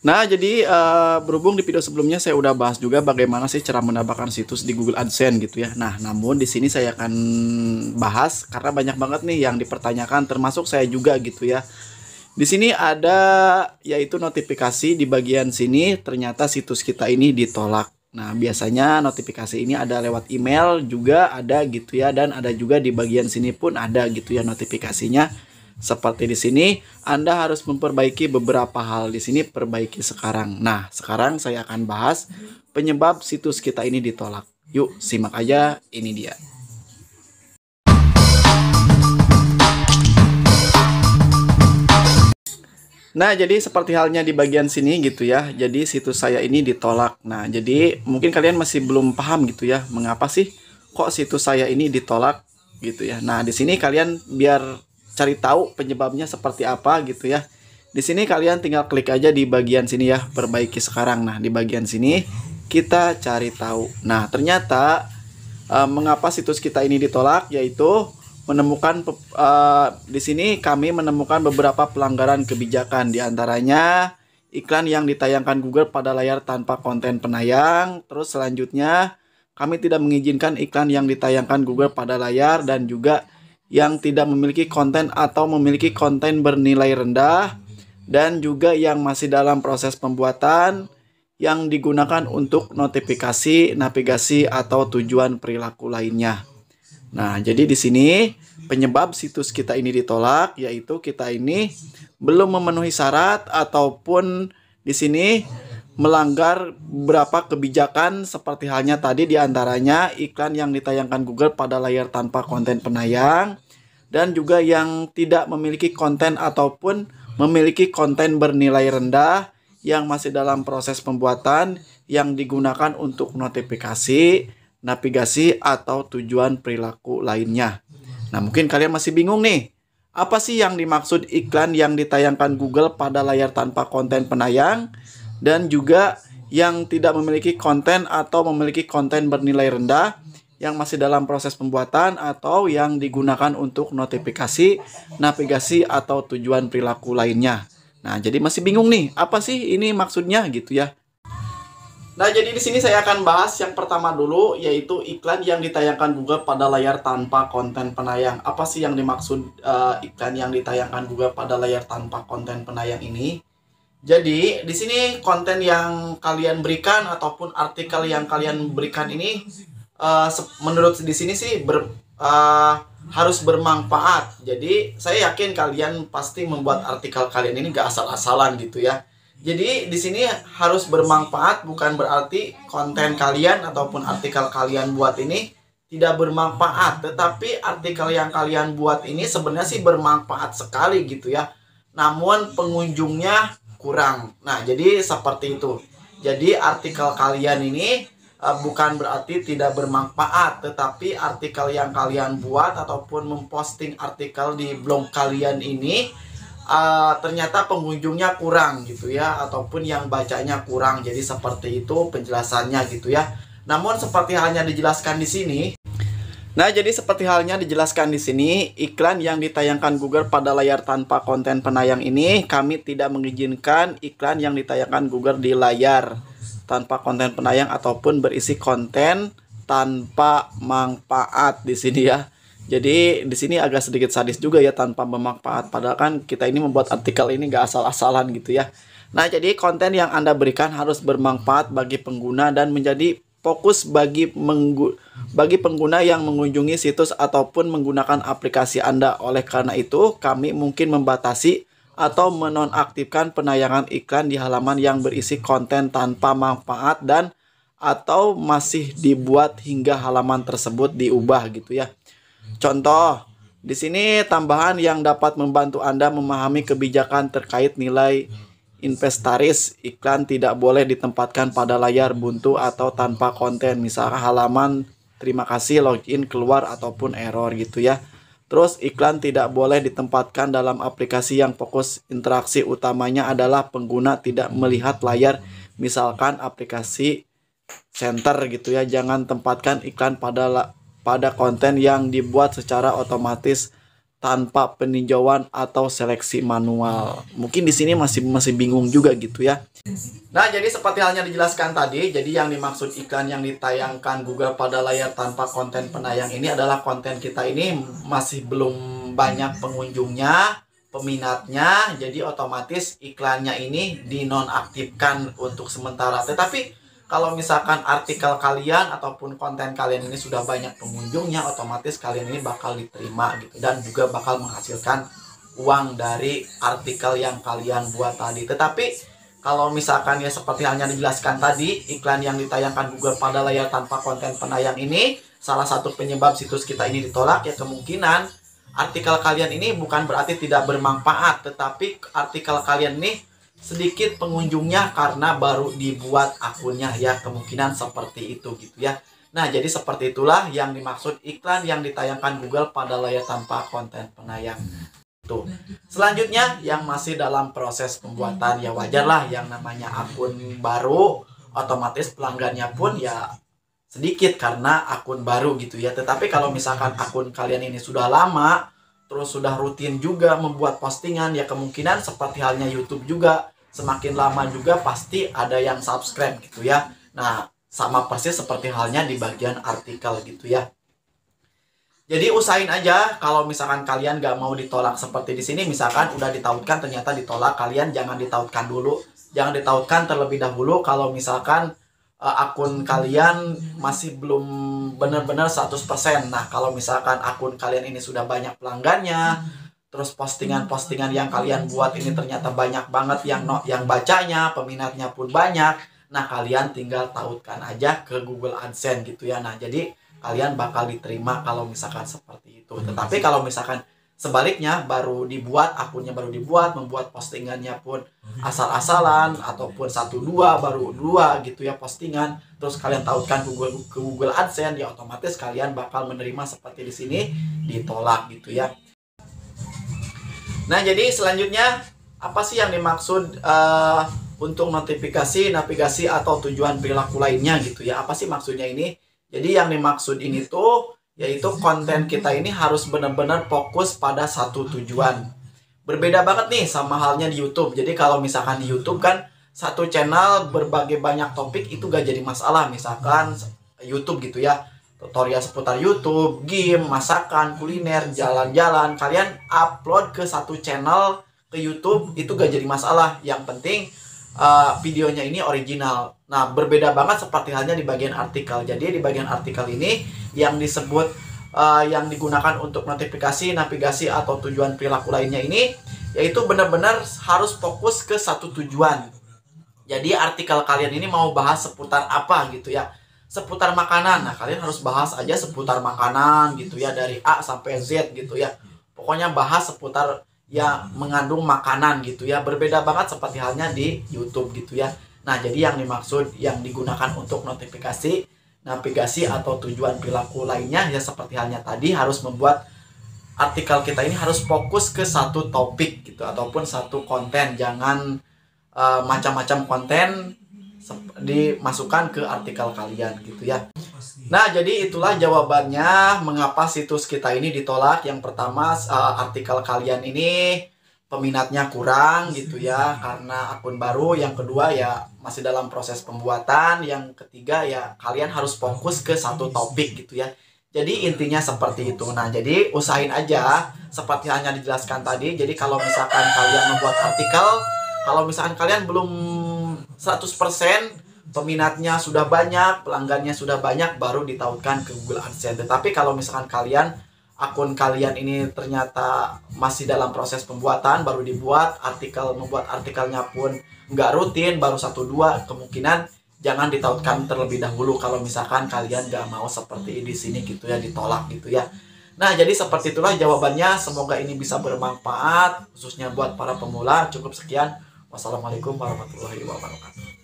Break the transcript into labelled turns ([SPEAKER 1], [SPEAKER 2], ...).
[SPEAKER 1] Nah, jadi uh, berhubung di video sebelumnya saya udah bahas juga bagaimana sih cara menambahkan situs di Google AdSense gitu ya. Nah, namun di sini saya akan bahas karena banyak banget nih yang dipertanyakan termasuk saya juga gitu ya. Di sini ada yaitu notifikasi di bagian sini ternyata situs kita ini ditolak. Nah, biasanya notifikasi ini ada lewat email juga ada gitu ya dan ada juga di bagian sini pun ada gitu ya notifikasinya seperti di sini, Anda harus memperbaiki beberapa hal di sini, perbaiki sekarang. Nah, sekarang saya akan bahas penyebab situs kita ini ditolak. Yuk, simak aja, ini dia. Nah, jadi seperti halnya di bagian sini gitu ya. Jadi situs saya ini ditolak. Nah, jadi mungkin kalian masih belum paham gitu ya, mengapa sih kok situs saya ini ditolak gitu ya. Nah, di sini kalian biar cari tahu penyebabnya seperti apa gitu ya. Di sini kalian tinggal klik aja di bagian sini ya, perbaiki sekarang. Nah, di bagian sini kita cari tahu. Nah, ternyata e, mengapa situs kita ini ditolak yaitu menemukan e, di sini kami menemukan beberapa pelanggaran kebijakan di antaranya iklan yang ditayangkan Google pada layar tanpa konten penayang, terus selanjutnya kami tidak mengizinkan iklan yang ditayangkan Google pada layar dan juga yang tidak memiliki konten atau memiliki konten bernilai rendah dan juga yang masih dalam proses pembuatan yang digunakan untuk notifikasi, navigasi atau tujuan perilaku lainnya. Nah, jadi di sini penyebab situs kita ini ditolak yaitu kita ini belum memenuhi syarat ataupun di sini melanggar beberapa kebijakan seperti halnya tadi diantaranya iklan yang ditayangkan Google pada layar tanpa konten penayang dan juga yang tidak memiliki konten ataupun memiliki konten bernilai rendah yang masih dalam proses pembuatan yang digunakan untuk notifikasi, navigasi atau tujuan perilaku lainnya. Nah, mungkin kalian masih bingung nih. Apa sih yang dimaksud iklan yang ditayangkan Google pada layar tanpa konten penayang? dan juga yang tidak memiliki konten atau memiliki konten bernilai rendah yang masih dalam proses pembuatan atau yang digunakan untuk notifikasi, navigasi atau tujuan perilaku lainnya. Nah, jadi masih bingung nih, apa sih ini maksudnya gitu ya. Nah, jadi di sini saya akan bahas yang pertama dulu yaitu iklan yang ditayangkan Google pada layar tanpa konten penayang. Apa sih yang dimaksud uh, iklan yang ditayangkan Google pada layar tanpa konten penayang ini? Jadi di sini konten yang kalian berikan ataupun artikel yang kalian berikan ini uh, menurut di sini sih ber, uh, harus bermanfaat. Jadi saya yakin kalian pasti membuat artikel kalian ini gak asal-asalan gitu ya. Jadi di sini harus bermanfaat bukan berarti konten kalian ataupun artikel kalian buat ini tidak bermanfaat, tetapi artikel yang kalian buat ini sebenarnya sih bermanfaat sekali gitu ya. Namun pengunjungnya kurang. Nah, jadi seperti itu. Jadi artikel kalian ini uh, bukan berarti tidak bermanfaat, tetapi artikel yang kalian buat ataupun memposting artikel di blog kalian ini uh, ternyata pengunjungnya kurang gitu ya ataupun yang bacanya kurang. Jadi seperti itu penjelasannya gitu ya. Namun seperti halnya dijelaskan di sini Nah, jadi seperti halnya dijelaskan di sini, iklan yang ditayangkan Google pada layar tanpa konten penayang ini, kami tidak mengizinkan iklan yang ditayangkan Google di layar tanpa konten penayang ataupun berisi konten tanpa manfaat di sini ya. Jadi di sini agak sedikit sadis juga ya tanpa bermanfaat. Padahal kan kita ini membuat artikel ini gak asal-asalan gitu ya. Nah, jadi konten yang Anda berikan harus bermanfaat bagi pengguna dan menjadi fokus bagi menggu bagi pengguna yang mengunjungi situs ataupun menggunakan aplikasi Anda. Oleh karena itu, kami mungkin membatasi atau menonaktifkan penayangan iklan di halaman yang berisi konten tanpa manfaat dan atau masih dibuat hingga halaman tersebut diubah gitu ya. Contoh, di sini tambahan yang dapat membantu Anda memahami kebijakan terkait nilai Investaris iklan tidak boleh ditempatkan pada layar buntu atau tanpa konten misalnya halaman terima kasih login keluar ataupun error gitu ya terus iklan tidak boleh ditempatkan dalam aplikasi yang fokus interaksi utamanya adalah pengguna tidak melihat layar misalkan aplikasi center gitu ya jangan tempatkan iklan pada pada konten yang dibuat secara otomatis tanpa peninjauan atau seleksi manual. Mungkin di sini masih masih bingung juga gitu ya. Nah, jadi seperti halnya dijelaskan tadi, jadi yang dimaksud iklan yang ditayangkan Google pada layar tanpa konten penayang ini adalah konten kita ini masih belum banyak pengunjungnya, peminatnya, jadi otomatis iklannya ini dinonaktifkan untuk sementara. Tetapi kalau misalkan artikel kalian ataupun konten kalian ini sudah banyak pengunjungnya otomatis kalian ini bakal diterima gitu dan juga bakal menghasilkan uang dari artikel yang kalian buat tadi tetapi kalau misalkan ya seperti halnya dijelaskan tadi iklan yang ditayangkan Google pada layar tanpa konten penayang ini salah satu penyebab situs kita ini ditolak ya kemungkinan artikel kalian ini bukan berarti tidak bermanfaat tetapi artikel kalian nih sedikit pengunjungnya karena baru dibuat akunnya ya kemungkinan seperti itu gitu ya Nah, jadi seperti itulah yang dimaksud iklan yang ditayangkan Google pada layar tanpa konten penayang. Tuh. Selanjutnya yang masih dalam proses pembuatan ya wajarlah yang namanya akun baru otomatis pelanggannya pun ya sedikit karena akun baru gitu ya. Tetapi kalau misalkan akun kalian ini sudah lama terus sudah rutin juga membuat postingan ya kemungkinan seperti halnya YouTube juga semakin lama juga pasti ada yang subscribe gitu ya nah sama persis seperti halnya di bagian artikel gitu ya jadi usahain aja kalau misalkan kalian gak mau ditolak seperti di sini misalkan udah ditautkan ternyata ditolak kalian jangan ditautkan dulu jangan ditautkan terlebih dahulu kalau misalkan Eh, akun kalian masih belum benar-benar 100%. Nah, kalau misalkan akun kalian ini sudah banyak pelanggannya, terus postingan-postingan yang kalian buat ini ternyata banyak banget yang no, yang bacanya, peminatnya pun banyak. Nah, kalian tinggal tautkan aja ke Google AdSense gitu ya. Nah, jadi kalian bakal diterima kalau misalkan seperti itu. Hmm. Tetapi kalau misalkan sebaliknya baru dibuat akunnya baru dibuat, membuat postingannya pun asal-asalan ataupun satu dua baru dua gitu ya postingan terus kalian tautkan ke Google ke Google AdSense ya otomatis kalian bakal menerima seperti di sini ditolak gitu ya. Nah jadi selanjutnya apa sih yang dimaksud uh, untuk notifikasi, navigasi atau tujuan perilaku lainnya gitu ya. Apa sih maksudnya ini? Jadi yang dimaksud ini tuh yaitu konten kita ini harus benar-benar fokus pada satu tujuan berbeda banget nih sama halnya di YouTube. Jadi kalau misalkan di YouTube kan satu channel berbagai banyak topik itu gak jadi masalah. Misalkan YouTube gitu ya, tutorial seputar YouTube, game, masakan, kuliner, jalan-jalan. Kalian upload ke satu channel ke YouTube itu gak jadi masalah. Yang penting uh, videonya ini original. Nah, berbeda banget seperti halnya di bagian artikel. Jadi di bagian artikel ini yang disebut uh, yang digunakan untuk notifikasi, navigasi atau tujuan perilaku lainnya ini yaitu benar-benar harus fokus ke satu tujuan. Jadi artikel kalian ini mau bahas seputar apa gitu ya? Seputar makanan. Nah, kalian harus bahas aja seputar makanan gitu ya dari A sampai Z gitu ya. Pokoknya bahas seputar ya mengandung makanan gitu ya. Berbeda banget seperti halnya di YouTube gitu ya. Nah, jadi yang dimaksud yang digunakan untuk notifikasi navigasi atau tujuan perilaku lainnya ya seperti halnya tadi harus membuat artikel kita ini harus fokus ke satu topik gitu ataupun satu konten jangan uh, macam-macam konten dimasukkan ke artikel kalian gitu ya nah jadi itulah jawabannya mengapa situs kita ini ditolak yang pertama uh, artikel kalian ini peminatnya kurang iya. gitu ya karena akun baru yang kedua ya masih dalam proses pembuatan yang ketiga ya kalian harus fokus ke satu iya topik gitu ya jadi intinya seperti itu nah jadi usahain aja seperti hanya dijelaskan tadi jadi kalau misalkan kalian membuat artikel kalau misalkan kalian belum 100% peminatnya sudah banyak pelanggannya sudah banyak baru ditautkan ke Google AdSense ya. Tapi kalau misalkan kalian akun kalian ini ternyata masih dalam proses pembuatan baru dibuat artikel membuat artikelnya pun nggak rutin baru satu dua kemungkinan jangan ditautkan terlebih dahulu kalau misalkan kalian nggak mau seperti di sini gitu ya ditolak gitu ya nah jadi seperti itulah jawabannya semoga ini bisa bermanfaat khususnya buat para pemula cukup sekian wassalamualaikum warahmatullahi wabarakatuh